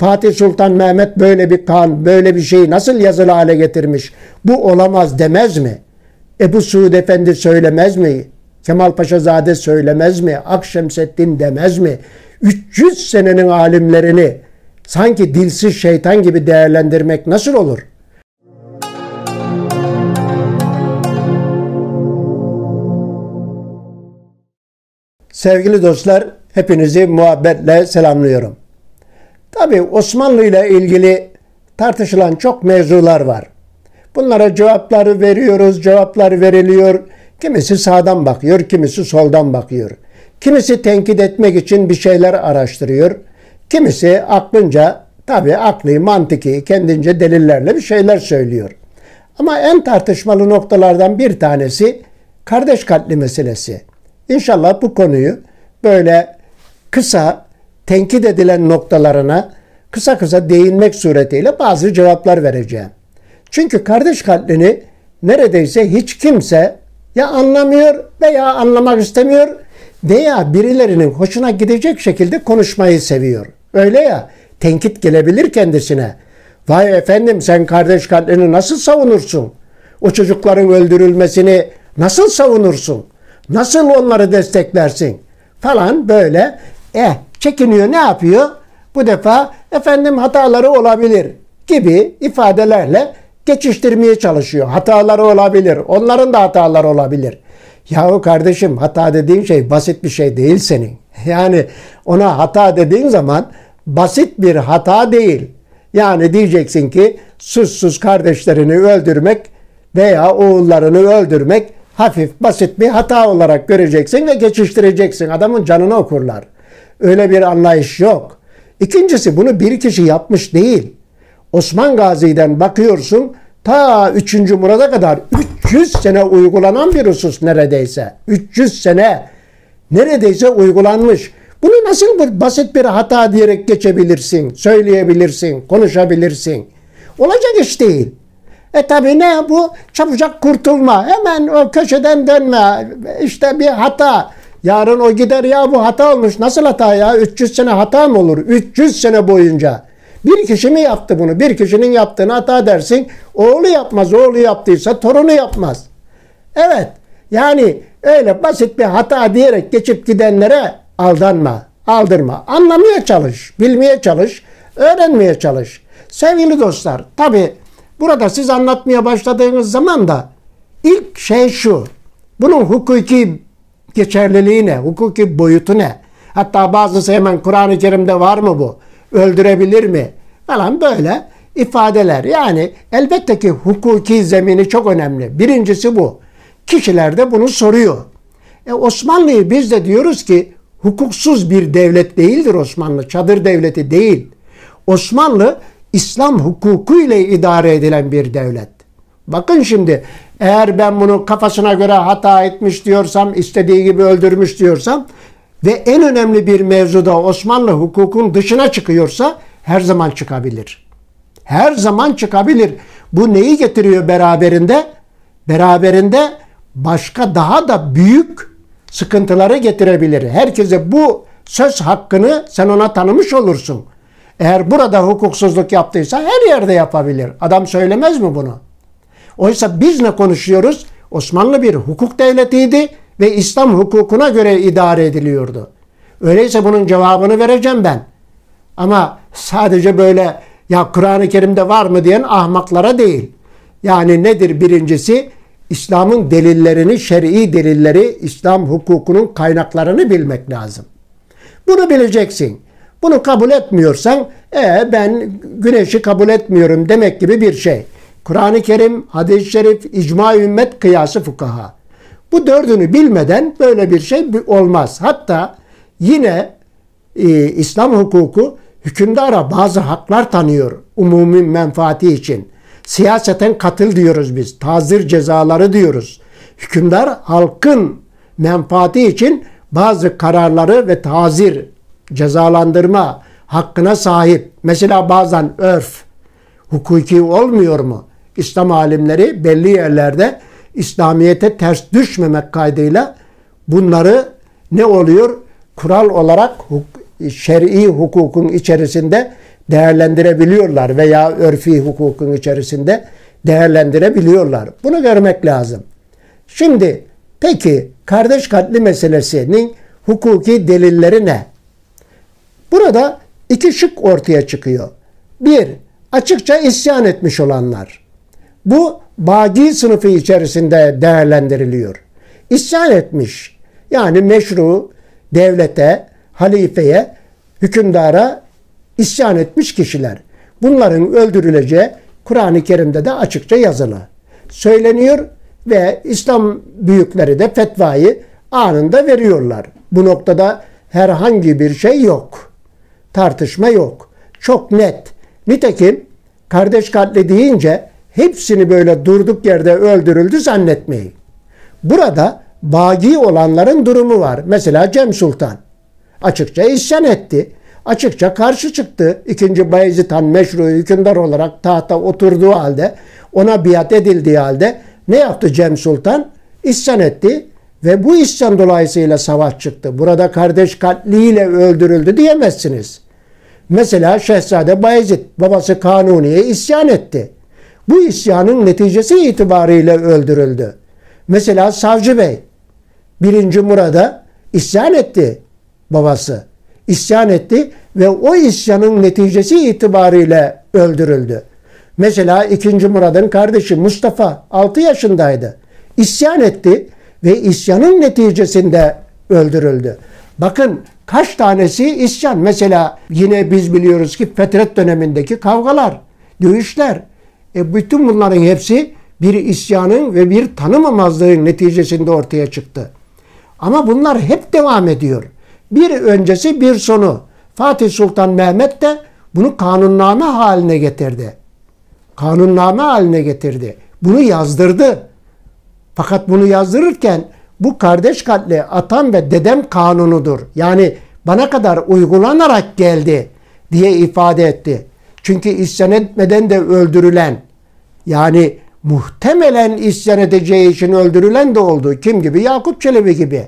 Fatih Sultan Mehmet böyle bir kan, böyle bir şeyi nasıl yazılı hale getirmiş? Bu olamaz demez mi? Ebu Suud Efendi söylemez mi? Kemal Paşazade söylemez mi? Akşemseddin demez mi? 300 senenin alimlerini sanki dilsiz şeytan gibi değerlendirmek nasıl olur? Sevgili dostlar, hepinizi muhabbetle selamlıyorum. Tabi Osmanlı ile ilgili tartışılan çok mevzular var. Bunlara cevapları veriyoruz, cevaplar veriliyor. Kimisi sağdan bakıyor, kimisi soldan bakıyor. Kimisi tenkit etmek için bir şeyler araştırıyor. Kimisi aklınca, tabi aklı, mantıki kendince delillerle bir şeyler söylüyor. Ama en tartışmalı noktalardan bir tanesi kardeş katli meselesi. İnşallah bu konuyu böyle kısa tenkit edilen noktalarına kısa kısa değinmek suretiyle bazı cevaplar vereceğim. Çünkü kardeş katlini neredeyse hiç kimse ya anlamıyor veya anlamak istemiyor veya birilerinin hoşuna gidecek şekilde konuşmayı seviyor. Öyle ya tenkit gelebilir kendisine. Vay efendim sen kardeş katlini nasıl savunursun? O çocukların öldürülmesini nasıl savunursun? Nasıl onları desteklersin? Falan böyle eh çekiniyor. Ne yapıyor? Bu defa efendim hataları olabilir gibi ifadelerle geçiştirmeye çalışıyor. Hataları olabilir. Onların da hataları olabilir. Yahu kardeşim hata dediğin şey basit bir şey değil senin. Yani ona hata dediğin zaman basit bir hata değil. Yani diyeceksin ki suçsuz kardeşlerini öldürmek veya oğullarını öldürmek hafif basit bir hata olarak göreceksin ve geçiştireceksin. Adamın canını okurlar. Öyle bir anlayış yok. İkincisi bunu bir kişi yapmış değil. Osman Gazi'den bakıyorsun ta 3. Murad'a kadar 300 sene uygulanan bir husus neredeyse. 300 sene neredeyse uygulanmış. Bunu nasıl bir basit bir hata diyerek geçebilirsin, söyleyebilirsin, konuşabilirsin? Olacak iş değil. E tabi ne bu? Çabucak kurtulma. Hemen o köşeden dönme. İşte bir hata. Yarın o gider ya bu hata olmuş. Nasıl hata ya? 300 sene hata mı olur? 300 sene boyunca. Bir kişi mi yaptı bunu? Bir kişinin yaptığını hata dersin. Oğlu yapmaz. Oğlu yaptıysa torunu yapmaz. Evet. Yani öyle basit bir hata diyerek geçip gidenlere aldanma, aldırma. Anlamaya çalış, bilmeye çalış, öğrenmeye çalış. Sevgili dostlar, tabi burada siz anlatmaya başladığınız zaman da ilk şey şu. Bunun hukuki geçerliliği ne? Hukuki boyutu ne? Hatta bazısı hemen Kur'an-ı Kerim'de var mı bu? Öldürebilir mi? Falan böyle ifadeler. Yani elbette ki hukuki zemini çok önemli. Birincisi bu. Kişiler de bunu soruyor. E Osmanlı'yı biz de diyoruz ki hukuksuz bir devlet değildir Osmanlı. Çadır devleti değil. Osmanlı İslam hukuku ile idare edilen bir devlet. Bakın şimdi eğer ben bunu kafasına göre hata etmiş diyorsam, istediği gibi öldürmüş diyorsam ve en önemli bir mevzuda Osmanlı hukukun dışına çıkıyorsa her zaman çıkabilir. Her zaman çıkabilir. Bu neyi getiriyor beraberinde? Beraberinde başka daha da büyük sıkıntıları getirebilir. Herkese bu söz hakkını sen ona tanımış olursun. Eğer burada hukuksuzluk yaptıysa her yerde yapabilir. Adam söylemez mi bunu? Oysa biz ne konuşuyoruz? Osmanlı bir hukuk devletiydi ve İslam hukukuna göre idare ediliyordu. Öyleyse bunun cevabını vereceğim ben. Ama sadece böyle ya Kur'an-ı Kerim'de var mı diyen ahmaklara değil. Yani nedir birincisi? İslam'ın delillerini, şer'i delilleri, İslam hukukunun kaynaklarını bilmek lazım. Bunu bileceksin. Bunu kabul etmiyorsan, e ben güneşi kabul etmiyorum demek gibi bir şey. Kur'an-ı Kerim, hadis-i şerif, icma ümmet, kıyası fukaha. Bu dördünü bilmeden böyle bir şey olmaz. Hatta yine e, İslam hukuku hükümdara bazı haklar tanıyor umumi menfaati için. Siyaseten katıl diyoruz biz. Tazir cezaları diyoruz. Hükümdar halkın menfaati için bazı kararları ve tazir cezalandırma hakkına sahip. Mesela bazen örf hukuki olmuyor mu? İslam alimleri belli yerlerde İslamiyet'e ters düşmemek kaydıyla bunları ne oluyor? Kural olarak şer'i hukukun içerisinde değerlendirebiliyorlar veya örfi hukukun içerisinde değerlendirebiliyorlar. Bunu görmek lazım. Şimdi peki kardeş katli meselesinin hukuki delilleri ne? Burada iki şık ortaya çıkıyor. Bir, açıkça isyan etmiş olanlar. Bu bagi sınıfı içerisinde değerlendiriliyor. İsyan etmiş. Yani meşru devlete, halifeye, hükümdara isyan etmiş kişiler. Bunların öldürüleceği Kur'an-ı Kerim'de de açıkça yazılı. Söyleniyor ve İslam büyükleri de fetvayı anında veriyorlar. Bu noktada herhangi bir şey yok. Tartışma yok. Çok net. Nitekim kardeş katli deyince hepsini böyle durduk yerde öldürüldü zannetmeyin. Burada bagi olanların durumu var. Mesela Cem Sultan açıkça isyan etti. Açıkça karşı çıktı. İkinci Bayezid Han meşru hükümdar olarak tahta oturduğu halde ona biat edildiği halde ne yaptı Cem Sultan? İsyan etti ve bu isyan dolayısıyla savaş çıktı. Burada kardeş katliyle öldürüldü diyemezsiniz. Mesela Şehzade Bayezid babası Kanuni'ye isyan etti. Bu isyanın neticesi itibariyle öldürüldü. Mesela Savcı Bey, 1. Murad'a isyan etti babası. İsyan etti ve o isyanın neticesi itibariyle öldürüldü. Mesela 2. Murad'ın kardeşi Mustafa 6 yaşındaydı. İsyan etti ve isyanın neticesinde öldürüldü. Bakın kaç tanesi isyan. Mesela yine biz biliyoruz ki Fetret dönemindeki kavgalar, dövüşler. E bütün bunların hepsi bir isyanın ve bir tanımamazlığın neticesinde ortaya çıktı. Ama bunlar hep devam ediyor. Bir öncesi bir sonu. Fatih Sultan Mehmet de bunu kanunname haline getirdi. Kanunname haline getirdi. Bunu yazdırdı. Fakat bunu yazdırırken bu kardeş katli atam ve dedem kanunudur. Yani bana kadar uygulanarak geldi diye ifade etti. Çünkü isyan etmeden de öldürülen yani muhtemelen isyan edeceği için öldürülen de oldu. Kim gibi? Yakup Çelebi gibi.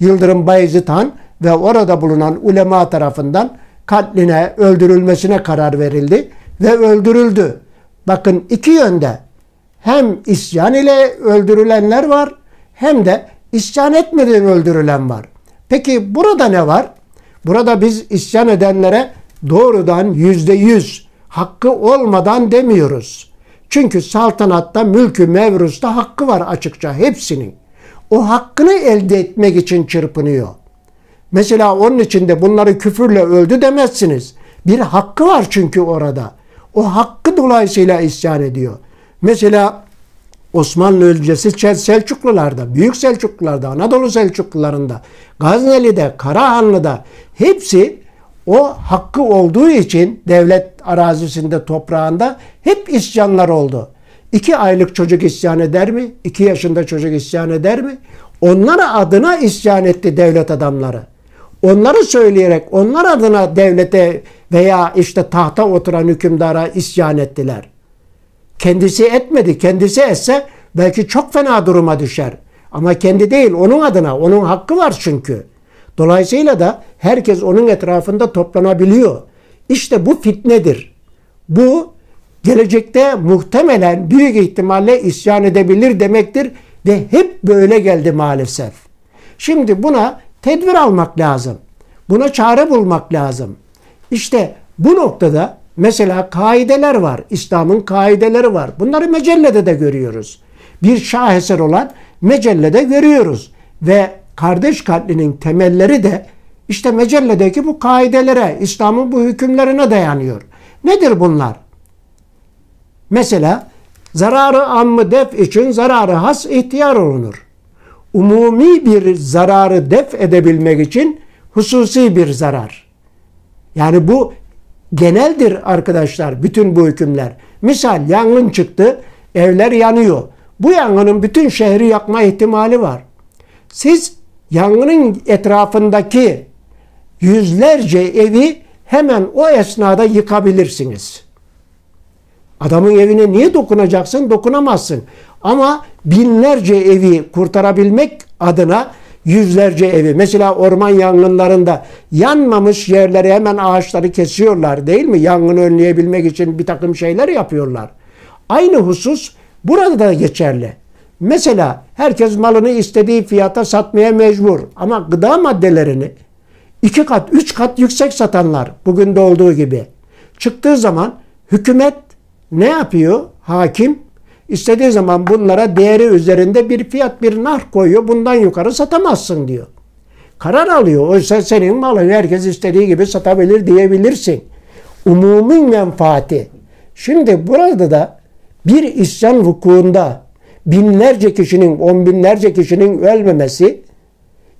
Yıldırım Bayezid Han ve orada bulunan ulema tarafından katline, öldürülmesine karar verildi ve öldürüldü. Bakın iki yönde hem isyan ile öldürülenler var hem de isyan etmeden öldürülen var. Peki burada ne var? Burada biz isyan edenlere doğrudan yüzde yüz hakkı olmadan demiyoruz. Çünkü saltanatta, mülkü mevrusta hakkı var açıkça hepsinin. O hakkını elde etmek için çırpınıyor. Mesela onun içinde bunları küfürle öldü demezsiniz. Bir hakkı var çünkü orada. O hakkı dolayısıyla isyan ediyor. Mesela Osmanlı öncesi Selçuklularda, Büyük Selçuklularda, Anadolu Selçuklularında, Gazneli'de, Karahanlı'da hepsi o hakkı olduğu için devlet arazisinde, toprağında hep isyanlar oldu. İki aylık çocuk isyan eder mi? İki yaşında çocuk isyan eder mi? Onlara adına isyan etti devlet adamları. Onları söyleyerek onlar adına devlete veya işte tahta oturan hükümdara isyan ettiler. Kendisi etmedi. Kendisi etse belki çok fena duruma düşer. Ama kendi değil onun adına. Onun hakkı var çünkü. Dolayısıyla da herkes onun etrafında toplanabiliyor. İşte bu fitnedir. Bu gelecekte muhtemelen büyük ihtimalle isyan edebilir demektir ve hep böyle geldi maalesef. Şimdi buna tedbir almak lazım. Buna çare bulmak lazım. İşte bu noktada mesela kaideler var. İslam'ın kaideleri var. Bunları mecellede de görüyoruz. Bir şaheser olan mecellede görüyoruz. Ve kardeş katlinin temelleri de işte mecelledeki bu kaidelere, İslam'ın bu hükümlerine dayanıyor. Nedir bunlar? Mesela zararı ammı def için zararı has ihtiyar olunur. Umumi bir zararı def edebilmek için hususi bir zarar. Yani bu geneldir arkadaşlar bütün bu hükümler. Misal yangın çıktı, evler yanıyor. Bu yangının bütün şehri yakma ihtimali var. Siz yangının etrafındaki yüzlerce evi hemen o esnada yıkabilirsiniz. Adamın evine niye dokunacaksın? Dokunamazsın. Ama binlerce evi kurtarabilmek adına yüzlerce evi. Mesela orman yangınlarında yanmamış yerleri hemen ağaçları kesiyorlar değil mi? Yangını önleyebilmek için bir takım şeyler yapıyorlar. Aynı husus burada da geçerli. Mesela herkes malını istediği fiyata satmaya mecbur ama gıda maddelerini iki kat, üç kat yüksek satanlar bugün de olduğu gibi. Çıktığı zaman hükümet ne yapıyor? Hakim istediği zaman bunlara değeri üzerinde bir fiyat, bir nar koyuyor. Bundan yukarı satamazsın diyor. Karar alıyor. Oysa senin malını herkes istediği gibi satabilir diyebilirsin. Umumin menfaati. Şimdi burada da bir isyan vukuunda binlerce kişinin, on binlerce kişinin ölmemesi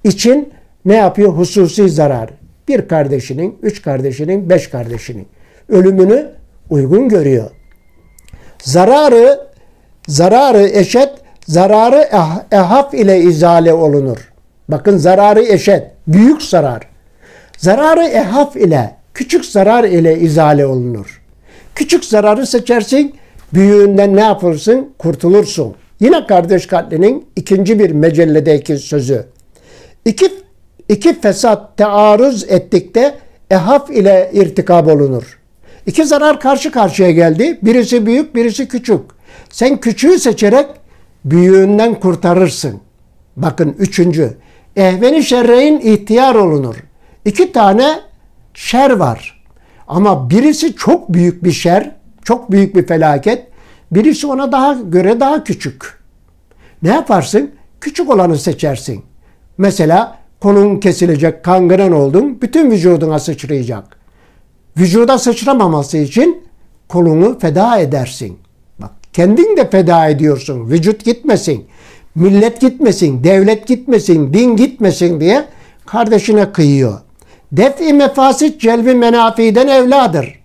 için ne yapıyor? Hususi zarar. Bir kardeşinin, üç kardeşinin, beş kardeşinin ölümünü uygun görüyor. Zararı, zararı eşet, zararı eh, ehaf ile izale olunur. Bakın zararı eşet, büyük zarar. Zararı ehaf ile, küçük zarar ile izale olunur. Küçük zararı seçersin, büyüğünden ne yaparsın, Kurtulursun. Yine kardeş katlinin ikinci bir mecelledeki sözü. İki, iki fesat tearuz ettikte ehaf ile irtikab olunur. İki zarar karşı karşıya geldi. Birisi büyük, birisi küçük. Sen küçüğü seçerek büyüğünden kurtarırsın. Bakın üçüncü. Ehveni şerreyin ihtiyar olunur. İki tane şer var. Ama birisi çok büyük bir şer, çok büyük bir felaket. Birisi ona daha göre daha küçük. Ne yaparsın? Küçük olanı seçersin. Mesela kolun kesilecek, kangren oldun, bütün vücuduna sıçrayacak. Vücuda sıçramaması için kolunu feda edersin. Bak kendin de feda ediyorsun. Vücut gitmesin, millet gitmesin, devlet gitmesin, din gitmesin diye kardeşine kıyıyor. Def'i mefasit celbi menafiden evladır.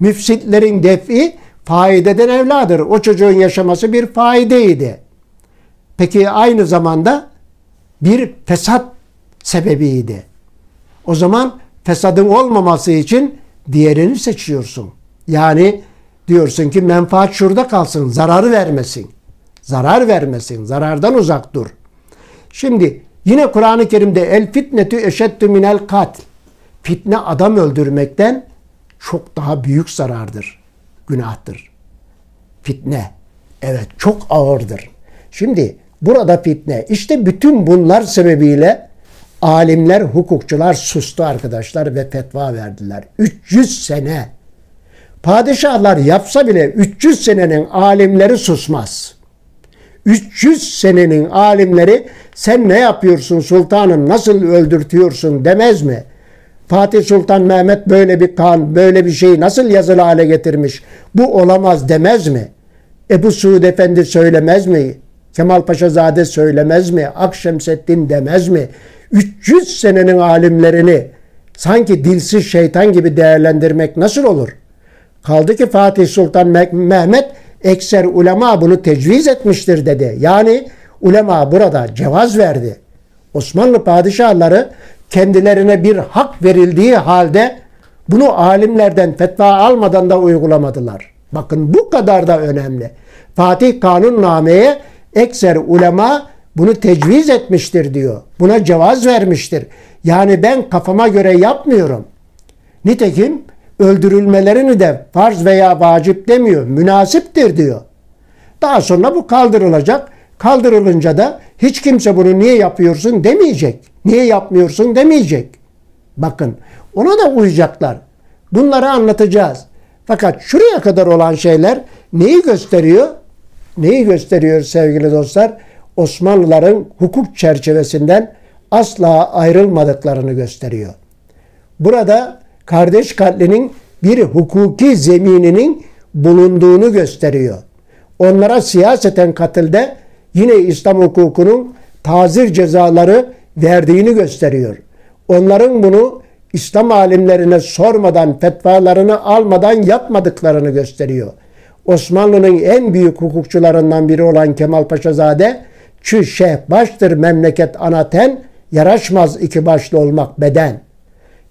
Müfsitlerin def'i faideden evladır. O çocuğun yaşaması bir faideydi. Peki aynı zamanda bir fesat sebebiydi. O zaman fesadın olmaması için diğerini seçiyorsun. Yani diyorsun ki menfaat şurada kalsın, zararı vermesin. Zarar vermesin, zarardan uzak dur. Şimdi yine Kur'an-ı Kerim'de el fitnetü eşeddü minel katil. Fitne adam öldürmekten çok daha büyük zarardır günahtır. Fitne. Evet çok ağırdır. Şimdi burada fitne. İşte bütün bunlar sebebiyle alimler, hukukçular sustu arkadaşlar ve fetva verdiler. 300 sene. Padişahlar yapsa bile 300 senenin alimleri susmaz. 300 senenin alimleri sen ne yapıyorsun sultanım nasıl öldürtüyorsun demez mi? Fatih Sultan Mehmet böyle bir kan, böyle bir şeyi nasıl yazılı hale getirmiş? Bu olamaz demez mi? Ebu Suud Efendi söylemez mi? Kemal Paşa Zade söylemez mi? Akşemseddin demez mi? 300 senenin alimlerini sanki dilsiz şeytan gibi değerlendirmek nasıl olur? Kaldı ki Fatih Sultan Mehmet ekser ulema bunu tecviz etmiştir dedi. Yani ulema burada cevaz verdi. Osmanlı padişahları kendilerine bir hak verildiği halde bunu alimlerden fetva almadan da uygulamadılar. Bakın bu kadar da önemli. Fatih Kanunnameye ekser ulema bunu tecviz etmiştir diyor. Buna cevaz vermiştir. Yani ben kafama göre yapmıyorum. Nitekim öldürülmelerini de farz veya vacip demiyor. Münasiptir diyor. Daha sonra bu kaldırılacak. Kaldırılınca da hiç kimse bunu niye yapıyorsun demeyecek. Niye yapmıyorsun demeyecek. Bakın ona da uyacaklar. Bunları anlatacağız. Fakat şuraya kadar olan şeyler neyi gösteriyor? Neyi gösteriyor sevgili dostlar? Osmanlıların hukuk çerçevesinden asla ayrılmadıklarını gösteriyor. Burada kardeş katlinin bir hukuki zemininin bulunduğunu gösteriyor. Onlara siyaseten katilde yine İslam hukukunun tazir cezaları verdiğini gösteriyor. Onların bunu İslam alimlerine sormadan, fetvalarını almadan yapmadıklarını gösteriyor. Osmanlı'nın en büyük hukukçularından biri olan Kemal Paşazade, çü şeh baştır memleket anaten, yaraşmaz iki başlı olmak beden.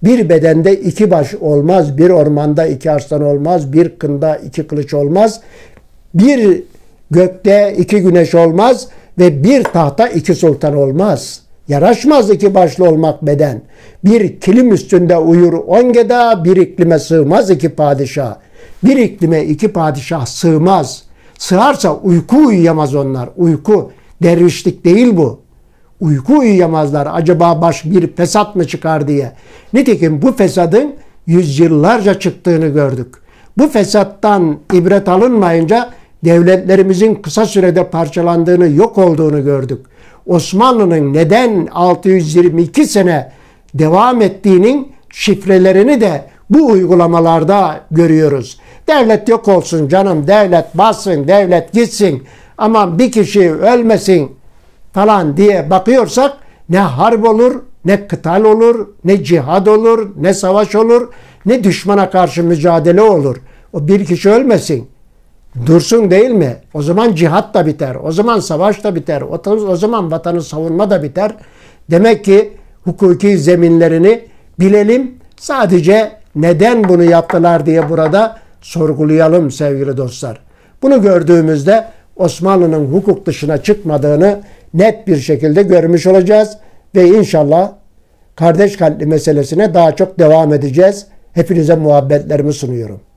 Bir bedende iki baş olmaz, bir ormanda iki arslan olmaz, bir kında iki kılıç olmaz. Bir Gökte iki güneş olmaz ve bir tahta iki sultan olmaz. Yaraşmaz iki başlı olmak beden. Bir kilim üstünde uyur on geda, bir iklime sığmaz iki padişah. Bir iklime iki padişah sığmaz. Sığarsa uyku uyuyamaz onlar. Uyku dervişlik değil bu. Uyku uyuyamazlar. Acaba baş bir fesat mı çıkar diye. Nitekim bu fesadın yüzyıllarca çıktığını gördük. Bu fesattan ibret alınmayınca devletlerimizin kısa sürede parçalandığını, yok olduğunu gördük. Osmanlı'nın neden 622 sene devam ettiğinin şifrelerini de bu uygulamalarda görüyoruz. Devlet yok olsun canım, devlet bassın, devlet gitsin, ama bir kişi ölmesin falan diye bakıyorsak ne harp olur, ne kıtal olur, ne cihad olur, ne savaş olur, ne düşmana karşı mücadele olur. O bir kişi ölmesin dursun değil mi? O zaman cihat da biter, o zaman savaş da biter, o zaman vatanı savunma da biter. Demek ki hukuki zeminlerini bilelim. Sadece neden bunu yaptılar diye burada sorgulayalım sevgili dostlar. Bunu gördüğümüzde Osmanlı'nın hukuk dışına çıkmadığını net bir şekilde görmüş olacağız ve inşallah kardeş kalpli meselesine daha çok devam edeceğiz. Hepinize muhabbetlerimi sunuyorum.